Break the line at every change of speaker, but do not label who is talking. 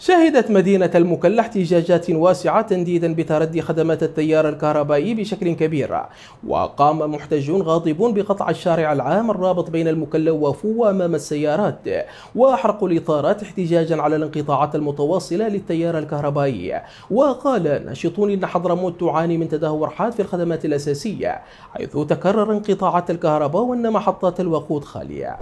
شهدت مدينة المكلا احتجاجات واسعة تنديدا بتردي خدمات التيار الكهربائي بشكل كبير وقام محتجون غاضبون بقطع الشارع العام الرابط بين المكلا وفو أمام السيارات وأحرقوا الإطارات احتجاجا على الانقطاعات المتواصلة للتيار الكهربائي وقال ناشطون أن حضرموت تعاني من تدهور حاد في الخدمات الأساسية حيث تكرر انقطاعات الكهرباء وأن محطات الوقود خالية